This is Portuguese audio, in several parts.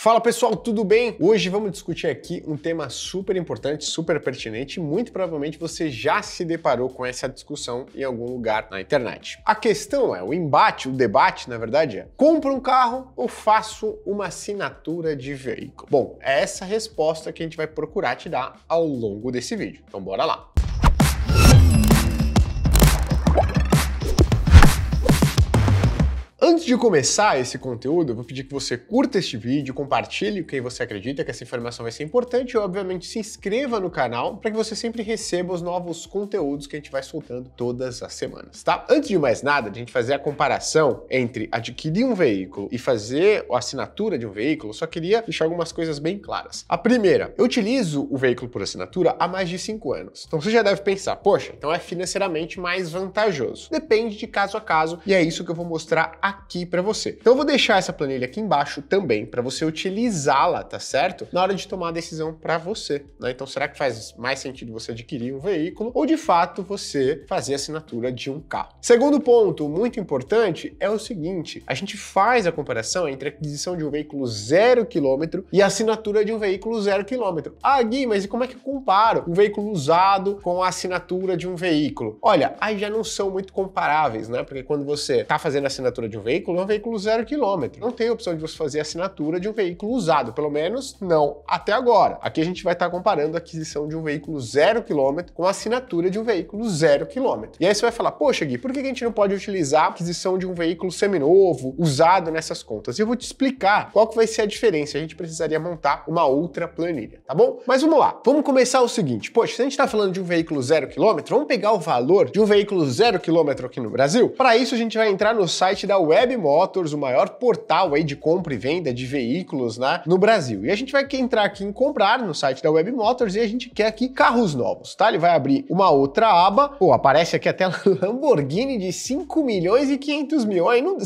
Fala pessoal, tudo bem? Hoje vamos discutir aqui um tema super importante, super pertinente. Muito provavelmente você já se deparou com essa discussão em algum lugar na internet. A questão é: o embate, o debate, na verdade, é: compro um carro ou faço uma assinatura de veículo? Bom, é essa resposta que a gente vai procurar te dar ao longo desse vídeo. Então, bora lá! Antes de começar esse conteúdo, eu vou pedir que você curta este vídeo, compartilhe quem você acredita que essa informação vai ser importante e, obviamente, se inscreva no canal para que você sempre receba os novos conteúdos que a gente vai soltando todas as semanas, tá? Antes de mais nada, a gente fazer a comparação entre adquirir um veículo e fazer a assinatura de um veículo, eu só queria deixar algumas coisas bem claras. A primeira, eu utilizo o veículo por assinatura há mais de cinco anos. Então você já deve pensar, poxa, então é financeiramente mais vantajoso. Depende de caso a caso e é isso que eu vou mostrar aqui aqui para você. Então eu vou deixar essa planilha aqui embaixo também para você utilizá-la, tá certo? Na hora de tomar a decisão para você, né? Então será que faz mais sentido você adquirir um veículo ou de fato você fazer a assinatura de um carro? Segundo ponto, muito importante, é o seguinte, a gente faz a comparação entre a aquisição de um veículo zero quilômetro e a assinatura de um veículo zero quilômetro. Ah, Gui, mas e como é que eu comparo um veículo usado com a assinatura de um veículo? Olha, aí já não são muito comparáveis, né? Porque quando você tá fazendo a assinatura de um veículo, veículo é um veículo zero quilômetro. Não tem opção de você fazer assinatura de um veículo usado, pelo menos não até agora. Aqui a gente vai estar tá comparando a aquisição de um veículo zero quilômetro com a assinatura de um veículo zero quilômetro. E aí você vai falar, poxa Gui, por que a gente não pode utilizar a aquisição de um veículo seminovo, usado nessas contas? E eu vou te explicar qual que vai ser a diferença. A gente precisaria montar uma outra planilha, tá bom? Mas vamos lá. Vamos começar o seguinte. Poxa, se a gente está falando de um veículo zero quilômetro, vamos pegar o valor de um veículo zero quilômetro aqui no Brasil? Para isso a gente vai entrar no site da web Web Motors, o maior portal aí de compra e venda de veículos né, no Brasil. E a gente vai entrar aqui em comprar no site da Web Motors e a gente quer aqui carros novos, tá? Ele vai abrir uma outra aba, pô, aparece aqui até Lamborghini de 5 milhões e 500 mil, aí não...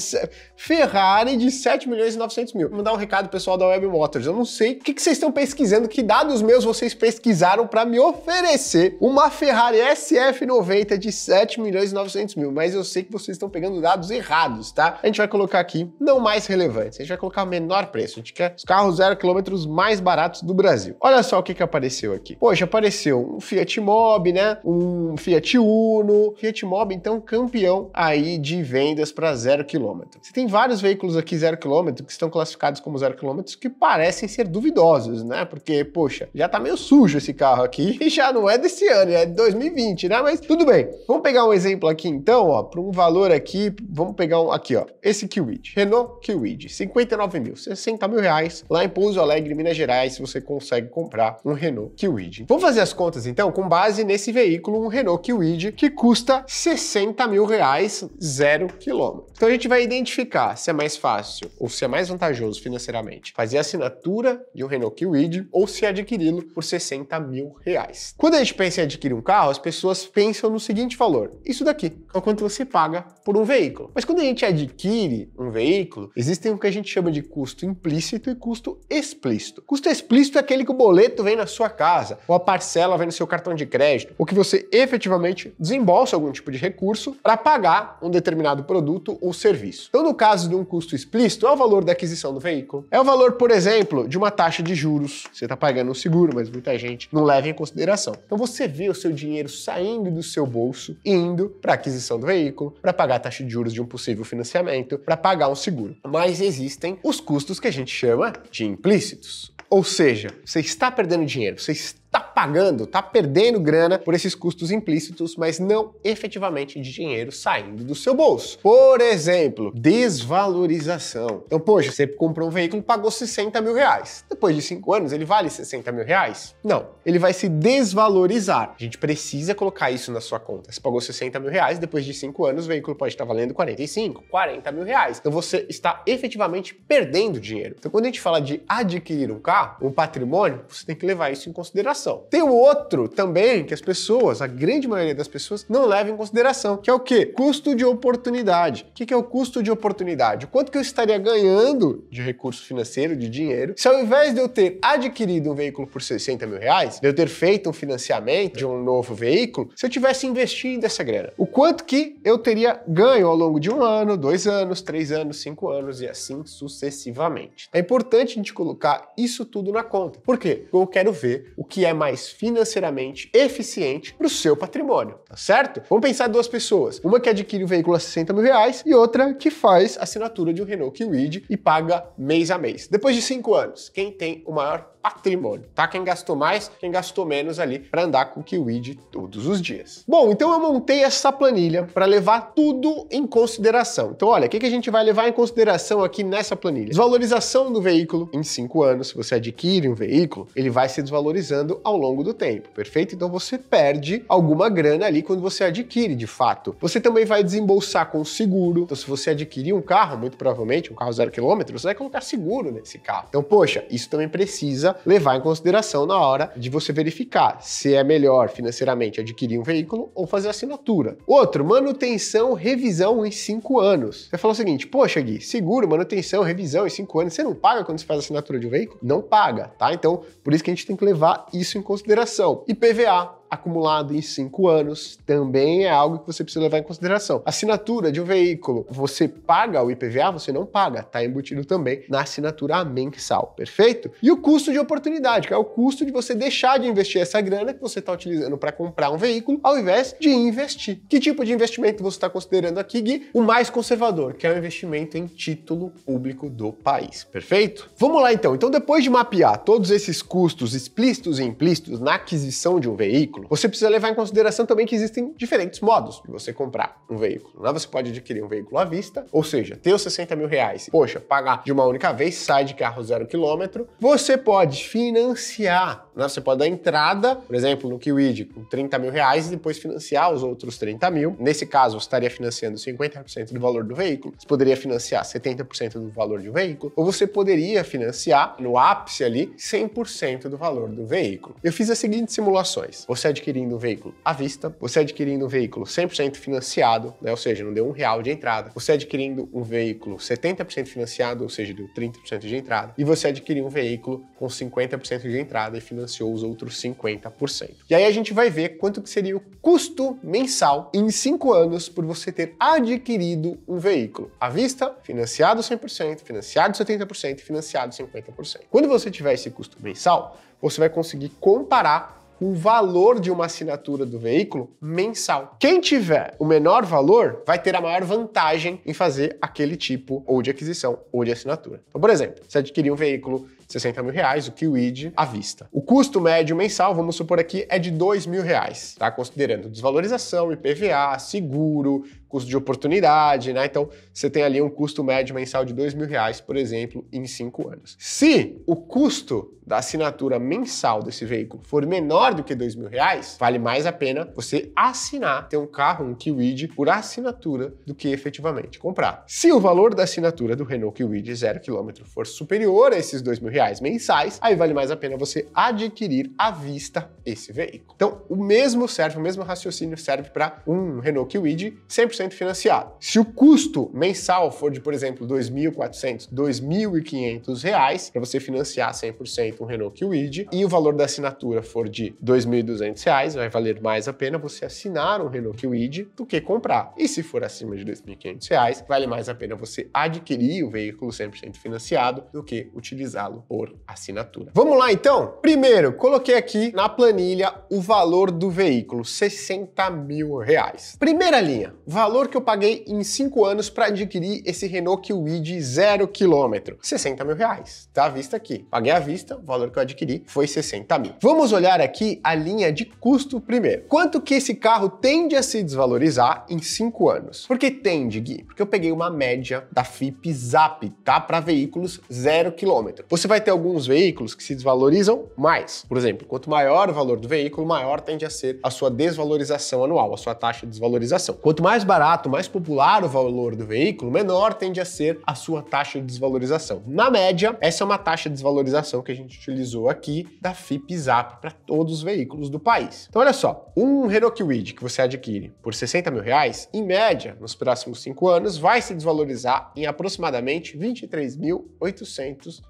Ferrari de 7 milhões e 900 mil. Vou mandar um recado pessoal da Web Motors, eu não sei o que, que vocês estão pesquisando, que dados meus vocês pesquisaram para me oferecer uma Ferrari SF90 de 7 milhões e 900 mil, mas eu sei que vocês estão pegando dados errados, tá? A gente vai colocar aqui não mais relevantes, a gente vai colocar o menor preço. A gente quer os carros zero quilômetros mais baratos do Brasil. Olha só o que, que apareceu aqui. Poxa, apareceu um Fiat Mobi, né? Um Fiat Uno. Fiat Mobi, então, campeão aí de vendas para zero quilômetro. Você tem vários veículos aqui zero quilômetro que estão classificados como zero quilômetros que parecem ser duvidosos, né? Porque, poxa, já tá meio sujo esse carro aqui e já não é desse ano, é de 2020, né? Mas tudo bem. Vamos pegar um exemplo aqui então, ó, para um valor aqui, vamos pegar um aqui, ó esse Kiwid. Renault Kiwid, 59 mil, 60 mil reais. Lá em Pouso Alegre, Minas Gerais, você consegue comprar um Renault Kiwid. Vamos fazer as contas então com base nesse veículo, um Renault Kiwid, que custa 60 mil reais, zero quilômetro. Então a gente vai identificar se é mais fácil ou se é mais vantajoso financeiramente fazer a assinatura de um Renault Kiwid ou se adquiri-lo por 60 mil reais. Quando a gente pensa em adquirir um carro, as pessoas pensam no seguinte valor: isso daqui é quanto você paga por um veículo. Mas quando a gente adquire adquire um veículo, existem o que a gente chama de custo implícito e custo explícito. Custo explícito é aquele que o boleto vem na sua casa, ou a parcela vem no seu cartão de crédito, ou que você efetivamente desembolsa algum tipo de recurso para pagar um determinado produto ou serviço. Então, no caso de um custo explícito, é o valor da aquisição do veículo, é o valor, por exemplo, de uma taxa de juros. Você está pagando um seguro, mas muita gente não leva em consideração. Então, você vê o seu dinheiro saindo do seu bolso, indo para a aquisição do veículo, para pagar a taxa de juros de um possível financiamento 100% para pagar um seguro. Mas existem os custos que a gente chama de implícitos. Ou seja, você está perdendo dinheiro, você está pagando, tá perdendo grana por esses custos implícitos, mas não efetivamente de dinheiro saindo do seu bolso. Por exemplo, desvalorização. Então, poxa, você comprou um veículo, pagou 60 mil reais. Depois de cinco anos, ele vale 60 mil reais? Não. Ele vai se desvalorizar. A gente precisa colocar isso na sua conta. Você pagou 60 mil reais, depois de cinco anos, o veículo pode estar valendo 45, 40 mil reais. Então, você está efetivamente perdendo dinheiro. Então, quando a gente fala de adquirir um carro, um patrimônio, você tem que levar isso em consideração. Tem o outro também que as pessoas, a grande maioria das pessoas, não leva em consideração, que é o quê? Custo de oportunidade. O que é o custo de oportunidade? quanto que eu estaria ganhando de recurso financeiro, de dinheiro, se ao invés de eu ter adquirido um veículo por 60 mil reais, de eu ter feito um financiamento de um novo veículo, se eu tivesse investindo essa grana? O quanto que eu teria ganho ao longo de um ano, dois anos, três anos, cinco anos e assim sucessivamente? É importante a gente colocar isso tudo na conta. Por quê? Porque eu quero ver o que é mais mais financeiramente eficiente para o seu patrimônio, tá certo? Vamos pensar duas pessoas, uma que adquire o veículo a 60 mil reais e outra que faz assinatura de um Renault Kwid e paga mês a mês. Depois de cinco anos, quem tem o maior patrimônio, tá? Quem gastou mais, quem gastou menos ali para andar com o Kiwid todos os dias. Bom, então eu montei essa planilha para levar tudo em consideração. Então, olha, o que, que a gente vai levar em consideração aqui nessa planilha? Desvalorização do veículo em cinco anos. Se você adquire um veículo, ele vai se desvalorizando ao longo do tempo, perfeito? Então você perde alguma grana ali quando você adquire, de fato. Você também vai desembolsar com seguro. Então se você adquirir um carro, muito provavelmente um carro zero quilômetro, você vai colocar seguro nesse carro. Então, poxa, isso também precisa levar em consideração na hora de você verificar se é melhor financeiramente adquirir um veículo ou fazer assinatura. Outro, manutenção, revisão em cinco anos. Você falou o seguinte, poxa Gui, seguro, manutenção, revisão em cinco anos, você não paga quando você faz assinatura de um veículo? Não paga, tá? Então, por isso que a gente tem que levar isso em consideração consideração. IPVA, acumulado em cinco anos também é algo que você precisa levar em consideração. Assinatura de um veículo, você paga o IPVA? Você não paga, tá embutido também na assinatura mensal, perfeito? E o custo de oportunidade, que é o custo de você deixar de investir essa grana que você está utilizando para comprar um veículo, ao invés de investir. Que tipo de investimento você está considerando aqui, Gui? O mais conservador, que é o investimento em título público do país, perfeito? Vamos lá então. Então, depois de mapear todos esses custos explícitos e implícitos na aquisição de um veículo, veículo. Você precisa levar em consideração também que existem diferentes modos de você comprar um veículo. Lá você pode adquirir um veículo à vista, ou seja, ter os 60 mil reais, poxa, pagar de uma única vez, sai de carro zero quilômetro. Você pode financiar né? Você pode dar entrada, por exemplo, no Kiwid com 30 mil reais e depois financiar os outros 30 mil. Nesse caso, você estaria financiando 50% do valor do veículo, você poderia financiar 70% do valor de um veículo, ou você poderia financiar no ápice ali 100% do valor do veículo. Eu fiz as seguintes simulações: você adquirindo o um veículo à vista, você adquirindo o um veículo 100% financiado, né? ou seja, não deu um real de entrada, você adquirindo um veículo 70% financiado, ou seja, deu 30% de entrada, e você adquiriu um veículo com 50% de entrada e financiado financiou os outros 50%. E aí a gente vai ver quanto que seria o custo mensal em 5 anos por você ter adquirido um veículo. À vista, financiado 100%, financiado 70%, financiado 50%. Quando você tiver esse custo mensal, você vai conseguir comparar o valor de uma assinatura do veículo mensal. Quem tiver o menor valor vai ter a maior vantagem em fazer aquele tipo ou de aquisição ou de assinatura. Então, por exemplo, se adquirir um veículo 60 mil reais, o QID à vista. O custo médio mensal, vamos supor aqui, é de 2 mil reais, tá? Considerando desvalorização, IPVA, seguro, custo de oportunidade, né? Então você tem ali um custo médio mensal de dois mil reais, por exemplo, em cinco anos. Se o custo da assinatura mensal desse veículo for menor do que dois mil reais, vale mais a pena você assinar, ter um carro, um Kiwid por assinatura do que efetivamente comprar. Se o valor da assinatura do Renault Kiwid zero quilômetro for superior a esses dois mil reais mensais, aí vale mais a pena você adquirir à vista esse veículo. Então o mesmo serve, o mesmo raciocínio serve para um Renault Kiwid 100% 100% financiado. Se o custo mensal for de, por exemplo, R$ 2.400, R$ 2.500 para você financiar 100% um Renault Kwid e o valor da assinatura for de R$ 2.200, vai valer mais a pena você assinar um Renault Kwid do que comprar. E se for acima de R$ 2.500, vale mais a pena você adquirir o veículo 100% financiado do que utilizá-lo por assinatura. Vamos lá então? Primeiro, coloquei aqui na planilha o valor do veículo, 60 mil reais. Primeira linha, valor valor que eu paguei em 5 anos para adquirir esse Renault Kiwi de 0 km. 60 mil reais, tá à vista aqui. Paguei à vista, o valor que eu adquiri foi 60 mil. Vamos olhar aqui a linha de custo primeiro. Quanto que esse carro tende a se desvalorizar em 5 anos? Por que tende, Gui? Porque eu peguei uma média da FIP Zap, tá? Para veículos 0 km. Você vai ter alguns veículos que se desvalorizam mais. Por exemplo, quanto maior o valor do veículo, maior tende a ser a sua desvalorização anual, a sua taxa de desvalorização. Quanto mais barato barato, mais popular o valor do veículo, menor tende a ser a sua taxa de desvalorização. Na média, essa é uma taxa de desvalorização que a gente utilizou aqui da FIP-ZAP para todos os veículos do país. Então olha só, um Renault Kwid que você adquire por 60 mil reais, em média, nos próximos cinco anos, vai se desvalorizar em aproximadamente R$ 23.825.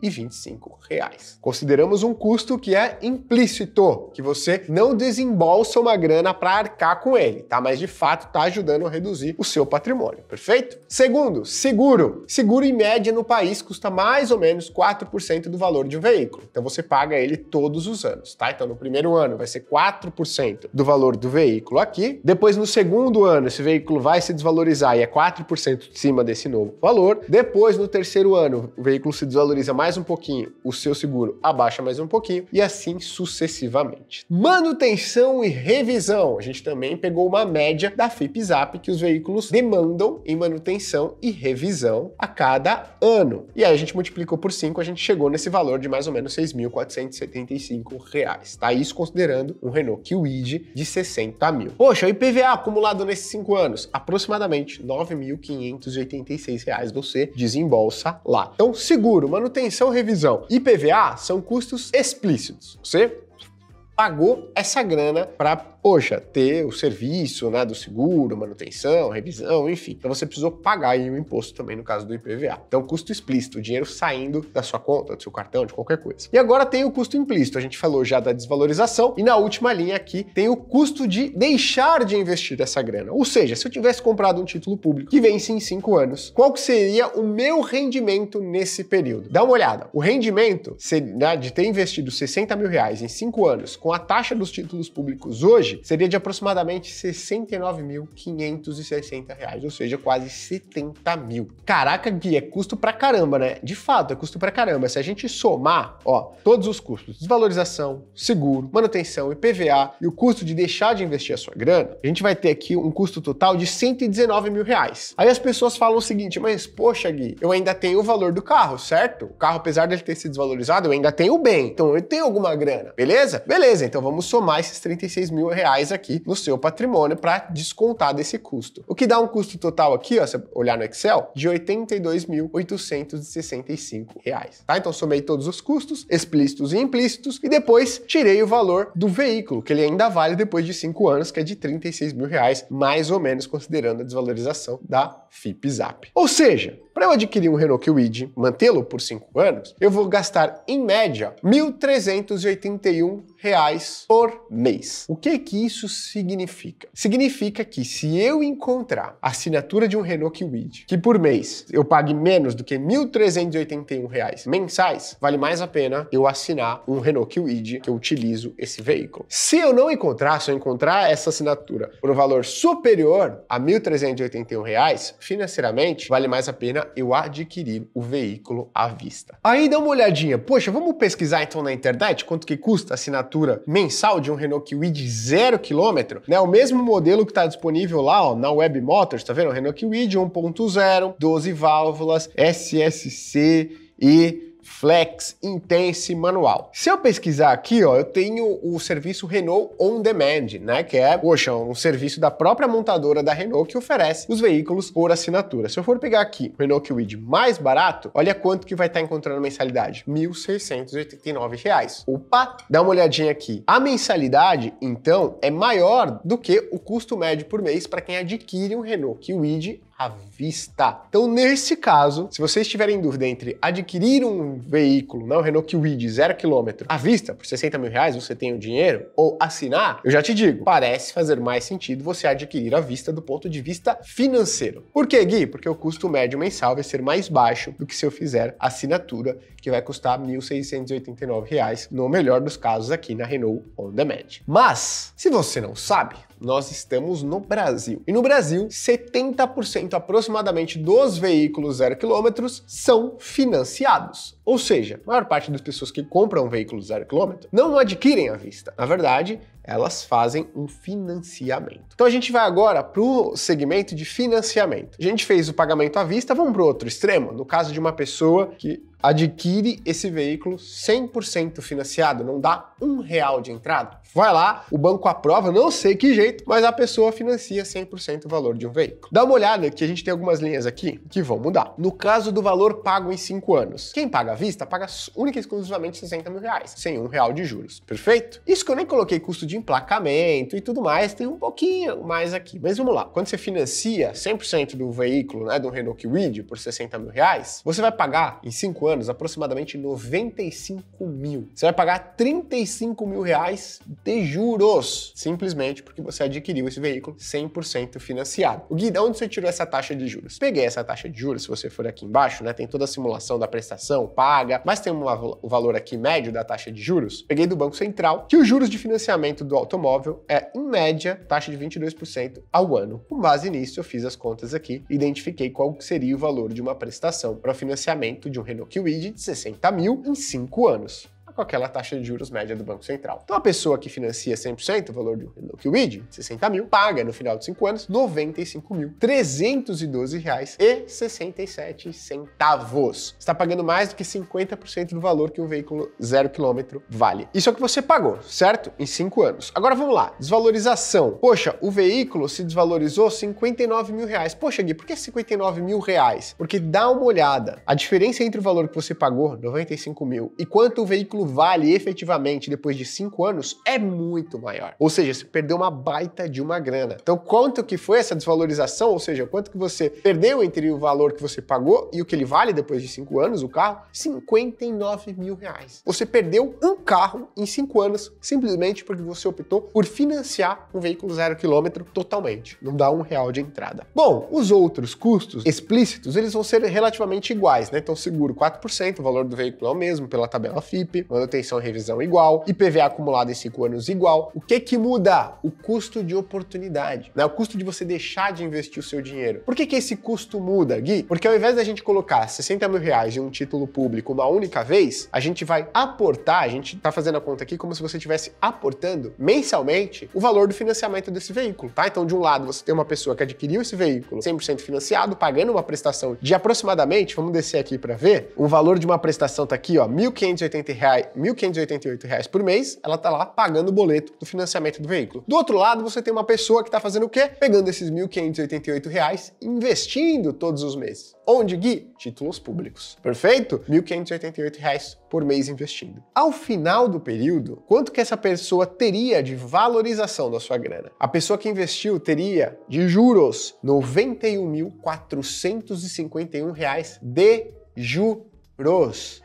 Consideramos um custo que é implícito, que você não desembolsa uma grana para arcar com ele, tá? Mas de fato tá ajudando a reduzir reduzir o seu patrimônio, perfeito? Segundo, seguro. Seguro em média no país custa mais ou menos 4% do valor de um veículo. Então você paga ele todos os anos, tá? Então no primeiro ano vai ser 4% do valor do veículo aqui. Depois no segundo ano esse veículo vai se desvalorizar e é 4% de cima desse novo valor. Depois no terceiro ano o veículo se desvaloriza mais um pouquinho, o seu seguro abaixa mais um pouquinho e assim sucessivamente. Manutenção e revisão. A gente também pegou uma média da FIPZAP que os veículos demandam em manutenção e revisão a cada ano. E aí a gente multiplicou por 5, a gente chegou nesse valor de mais ou menos R$ 6.475, tá? Isso considerando um Renault Kwid de 60 mil. Poxa, o IPVA acumulado nesses 5 anos, aproximadamente R$ 9.586 você desembolsa lá. Então, seguro, manutenção, revisão IPVA são custos explícitos. Você pagou essa grana para poxa, ter o serviço né, do seguro, manutenção, revisão, enfim. Então você precisou pagar aí o imposto também no caso do IPVA. Então, custo explícito, o dinheiro saindo da sua conta, do seu cartão, de qualquer coisa. E agora tem o custo implícito, a gente falou já da desvalorização, e na última linha aqui tem o custo de deixar de investir essa grana. Ou seja, se eu tivesse comprado um título público que vence em cinco anos, qual que seria o meu rendimento nesse período? Dá uma olhada. O rendimento né, de ter investido 60 mil reais em cinco anos com a taxa dos títulos públicos hoje hoje seria de aproximadamente R$ 69.560, ou seja, quase 70 mil. Caraca, Gui, é custo pra caramba, né? De fato, é custo pra caramba. Se a gente somar, ó, todos os custos, desvalorização, seguro, manutenção, IPVA e o custo de deixar de investir a sua grana, a gente vai ter aqui um custo total de 119 mil reais. Aí as pessoas falam o seguinte, mas poxa, Gui, eu ainda tenho o valor do carro, certo? O carro, apesar dele ter se desvalorizado, eu ainda tenho o bem, então eu tenho alguma grana, beleza? Beleza, então vamos somar esses 36 mil reais reais aqui no seu patrimônio para descontar desse custo. O que dá um custo total aqui, ó, se olhar no Excel, de R$ 82.865. Tá? Então somei todos os custos, explícitos e implícitos, e depois tirei o valor do veículo, que ele ainda vale depois de cinco anos, que é de R$ 36 mil reais, mais ou menos considerando a desvalorização da FIPZAP. Ou seja, para eu adquirir um Renault Kwid, mantê-lo por 5 anos, eu vou gastar, em média, R$ 1.381 por mês. O que que isso significa? Significa que se eu encontrar a assinatura de um Renault Kwid, que por mês eu pague menos do que R$ 1.381 mensais, vale mais a pena eu assinar um Renault Kwid que eu utilizo esse veículo. Se eu não encontrar, se eu encontrar essa assinatura por um valor superior a R$ 1.381, financeiramente, vale mais a pena eu adquirir o veículo à vista. Aí dá uma olhadinha. Poxa, vamos pesquisar então na internet quanto que custa a assinatura mensal de um Renault Kwid zero quilômetro, né? O mesmo modelo que está disponível lá ó, na Web Motors, tá vendo? O Renault Kwid 1.0, 12 válvulas, SSC e Flex, Intense Manual. Se eu pesquisar aqui, ó, eu tenho o serviço Renault On Demand, né, que é, poxa, um serviço da própria montadora da Renault que oferece os veículos por assinatura. Se eu for pegar aqui o Renault Kwid mais barato, olha quanto que vai estar tá encontrando mensalidade, R$ 1.689. Opa, dá uma olhadinha aqui. A mensalidade, então, é maior do que o custo médio por mês para quem adquire um Renault Kwid à vista. Então, nesse caso, se vocês tiverem dúvida entre adquirir um um veículo, Renault que Renault Kwid, zero quilômetro, à vista, por 60 mil reais, você tem o dinheiro, ou assinar, eu já te digo, parece fazer mais sentido você adquirir à vista do ponto de vista financeiro. Por quê, Gui? Porque o custo médio mensal vai ser mais baixo do que se eu fizer assinatura, que vai custar R$ 1.689, no melhor dos casos aqui na Renault On Demand. Mas, se você não sabe, nós estamos no Brasil. E no Brasil, 70% aproximadamente dos veículos zero quilômetros são financiados. Ou seja, a maior parte das pessoas que compram um veículo zero quilômetro não adquirem à vista. Na verdade, elas fazem um financiamento. Então a gente vai agora para o segmento de financiamento. A gente fez o pagamento à vista, vamos para o outro extremo. No caso de uma pessoa que adquire esse veículo 100% financiado, não dá um real de entrada. Vai lá, o banco aprova, não sei que jeito, mas a pessoa financia 100% o valor de um veículo. Dá uma olhada que a gente tem algumas linhas aqui que vão mudar. No caso do valor pago em 5 anos, quem paga à vista paga única e exclusivamente 60 mil reais, sem um real de juros, perfeito? Isso que eu nem coloquei custo de emplacamento e tudo mais, tem um pouquinho mais aqui. Mas vamos lá, quando você financia 100% do veículo, né, do Renault Kwid por 60 mil reais, você vai pagar em 5 anos anos, aproximadamente 95 mil. Você vai pagar 35 mil reais de juros, simplesmente porque você adquiriu esse veículo 100% financiado. O Gui, de onde você tirou essa taxa de juros? Peguei essa taxa de juros, se você for aqui embaixo, né, tem toda a simulação da prestação, paga, mas tem uma, o valor aqui médio da taxa de juros. Peguei do Banco Central que os juros de financiamento do automóvel é, em média, taxa de 22% ao ano. Com base nisso, eu fiz as contas aqui, identifiquei qual seria o valor de uma prestação para o financiamento de um Renault widget de 60 mil em 5 anos com aquela taxa de juros média do Banco Central. Então, a pessoa que financia 100%, o valor do Liquid, 60 mil, paga no final de 5 anos R$ 95.312,67. Está pagando mais do que 50% do valor que um veículo zero quilômetro vale. Isso é o que você pagou, certo? Em 5 anos. Agora vamos lá, desvalorização. Poxa, o veículo se desvalorizou 59 mil reais. Poxa, Gui, por que 59 mil reais? Porque dá uma olhada. A diferença entre o valor que você pagou, 95 mil, e quanto o veículo aquilo vale efetivamente depois de cinco anos é muito maior. Ou seja, você perdeu uma baita de uma grana. Então, quanto que foi essa desvalorização? Ou seja, quanto que você perdeu entre o valor que você pagou e o que ele vale depois de cinco anos, o carro? 59 mil reais. Você perdeu um carro em cinco anos simplesmente porque você optou por financiar um veículo zero quilômetro totalmente. Não dá um real de entrada. Bom, os outros custos explícitos, eles vão ser relativamente iguais, né? Então, seguro 4%, o valor do veículo é o mesmo pela tabela FIP, manutenção e revisão igual, IPVA acumulado em 5 anos igual. O que que muda? O custo de oportunidade, né? O custo de você deixar de investir o seu dinheiro. Por que que esse custo muda, Gui? Porque ao invés da gente colocar 60 mil reais em um título público uma única vez, a gente vai aportar, a gente tá fazendo a conta aqui como se você estivesse aportando mensalmente o valor do financiamento desse veículo, tá? Então, de um lado, você tem uma pessoa que adquiriu esse veículo 100% financiado, pagando uma prestação de aproximadamente, vamos descer aqui para ver, o valor de uma prestação tá aqui, ó, R$ 1.580 R$ 1.588 por mês, ela está lá pagando o boleto do financiamento do veículo. Do outro lado, você tem uma pessoa que está fazendo o quê? Pegando esses R$ 1.588 e investindo todos os meses. Onde, Gui? Títulos públicos. Perfeito? R$ 1.588 por mês investindo. Ao final do período, quanto que essa pessoa teria de valorização da sua grana? A pessoa que investiu teria de juros R$ 91.451 de juros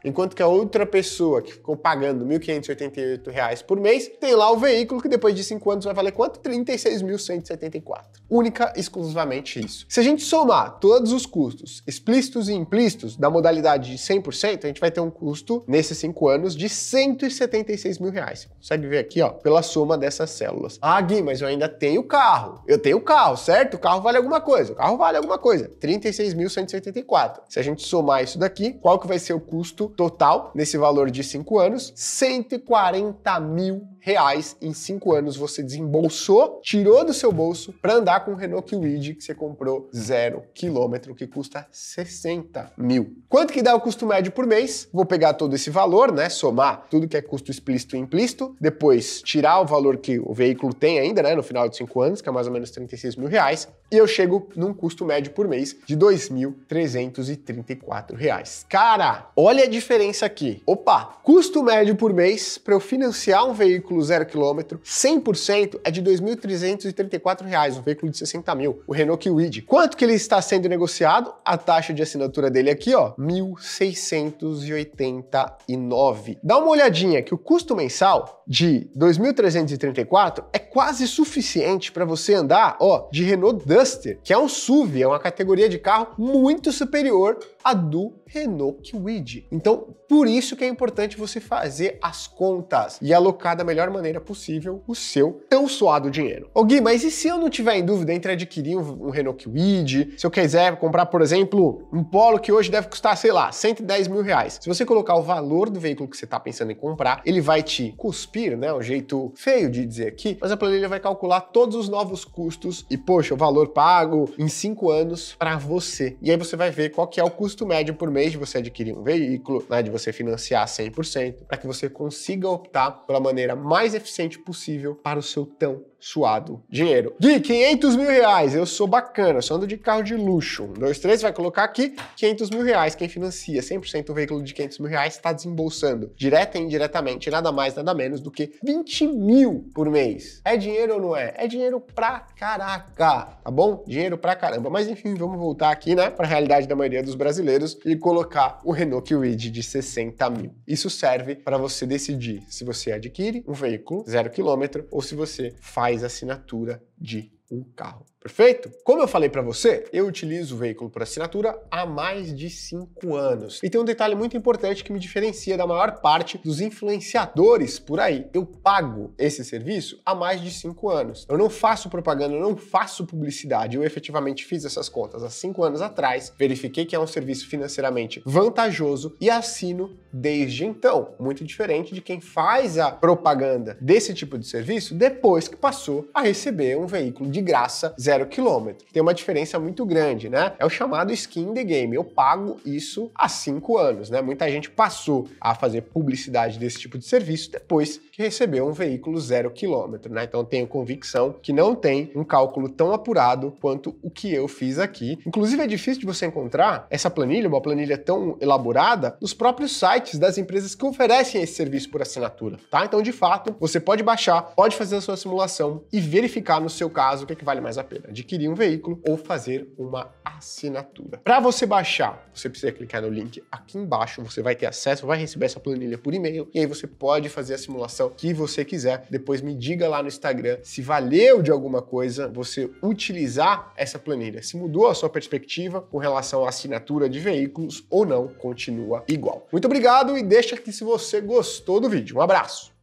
Enquanto que a outra pessoa que ficou pagando R$ 1.588 por mês tem lá o veículo que depois de 5 anos vai valer quanto? R$ 36.174. Única e exclusivamente isso. Se a gente somar todos os custos explícitos e implícitos da modalidade de 100%, a gente vai ter um custo nesses 5 anos de R$ 176 mil. Reais. consegue ver aqui, ó, pela soma dessas células. Ah, Gui, mas eu ainda tenho carro. Eu tenho carro, certo? O carro vale alguma coisa. O carro vale alguma coisa. R$ 36.174. Se a gente somar isso daqui, qual que vai ser ser o custo total nesse valor de cinco anos, 140 mil reais em cinco anos você desembolsou, tirou do seu bolso para andar com o Renault Kwid que você comprou zero quilômetro, que custa 60 mil. Quanto que dá o custo médio por mês? Vou pegar todo esse valor, né? Somar tudo que é custo explícito e implícito, depois tirar o valor que o veículo tem ainda, né? No final de cinco anos, que é mais ou menos 36 mil reais, e eu chego num custo médio por mês de 2.334 reais. Cara, olha a diferença aqui. Opa, custo médio por mês para eu financiar um veículo veículo zero quilômetro, 100% é de R$ 2.334, um veículo de 60 mil, o Renault Kwid. Quanto que ele está sendo negociado? A taxa de assinatura dele aqui, ó, 1.689. Dá uma olhadinha que o custo mensal de 2.334 é quase suficiente para você andar, ó, de Renault Duster, que é um SUV, é uma categoria de carro muito superior à do Renault Kwid. Então, por isso que é importante você fazer as contas e alocar da melhor melhor maneira possível o seu tão suado dinheiro. Ô Gui, mas e se eu não tiver em dúvida entre adquirir um, um Renault Kwid, se eu quiser comprar, por exemplo, um Polo que hoje deve custar, sei lá, 110 mil reais. Se você colocar o valor do veículo que você está pensando em comprar, ele vai te cuspir, né? Um jeito feio de dizer aqui, mas a planilha vai calcular todos os novos custos e, poxa, o valor pago em cinco anos para você. E aí você vai ver qual que é o custo médio por mês de você adquirir um veículo, né, de você financiar 100%, para que você consiga optar pela maneira mais eficiente possível para o seu tão suado dinheiro. Gui, 500 mil reais, eu sou bacana, só ando de carro de luxo. Um, dois, três, vai colocar aqui 500 mil reais, quem financia 100% o veículo de 500 mil reais está desembolsando, direta e indiretamente, nada mais, nada menos do que 20 mil por mês. É dinheiro ou não é? É dinheiro pra caraca, tá bom? Dinheiro pra caramba. Mas enfim, vamos voltar aqui, né, pra realidade da maioria dos brasileiros e colocar o Renault Kwid de 60 mil. Isso serve para você decidir se você adquire um veículo zero quilômetro ou se você faz faz assinatura de um carro. Perfeito? Como eu falei para você, eu utilizo o veículo por assinatura há mais de 5 anos. E tem um detalhe muito importante que me diferencia da maior parte dos influenciadores por aí. Eu pago esse serviço há mais de 5 anos. Eu não faço propaganda, eu não faço publicidade. Eu efetivamente fiz essas contas há 5 anos atrás, verifiquei que é um serviço financeiramente vantajoso e assino desde então. Muito diferente de quem faz a propaganda desse tipo de serviço depois que passou a receber um veículo de graça, zero quilômetro. Tem uma diferença muito grande, né? É o chamado skin the game. Eu pago isso há cinco anos, né? Muita gente passou a fazer publicidade desse tipo de serviço depois que recebeu um veículo zero quilômetro, né? Então tenho convicção que não tem um cálculo tão apurado quanto o que eu fiz aqui. Inclusive é difícil de você encontrar essa planilha, uma planilha tão elaborada, nos próprios sites das empresas que oferecem esse serviço por assinatura, tá? Então de fato você pode baixar, pode fazer a sua simulação e verificar no seu caso o que, é que vale mais a pena adquirir um veículo ou fazer uma assinatura. Para você baixar, você precisa clicar no link aqui embaixo, você vai ter acesso, vai receber essa planilha por e-mail e aí você pode fazer a simulação que você quiser. Depois me diga lá no Instagram se valeu de alguma coisa você utilizar essa planilha, se mudou a sua perspectiva com relação à assinatura de veículos ou não, continua igual. Muito obrigado e deixa aqui se você gostou do vídeo. Um abraço!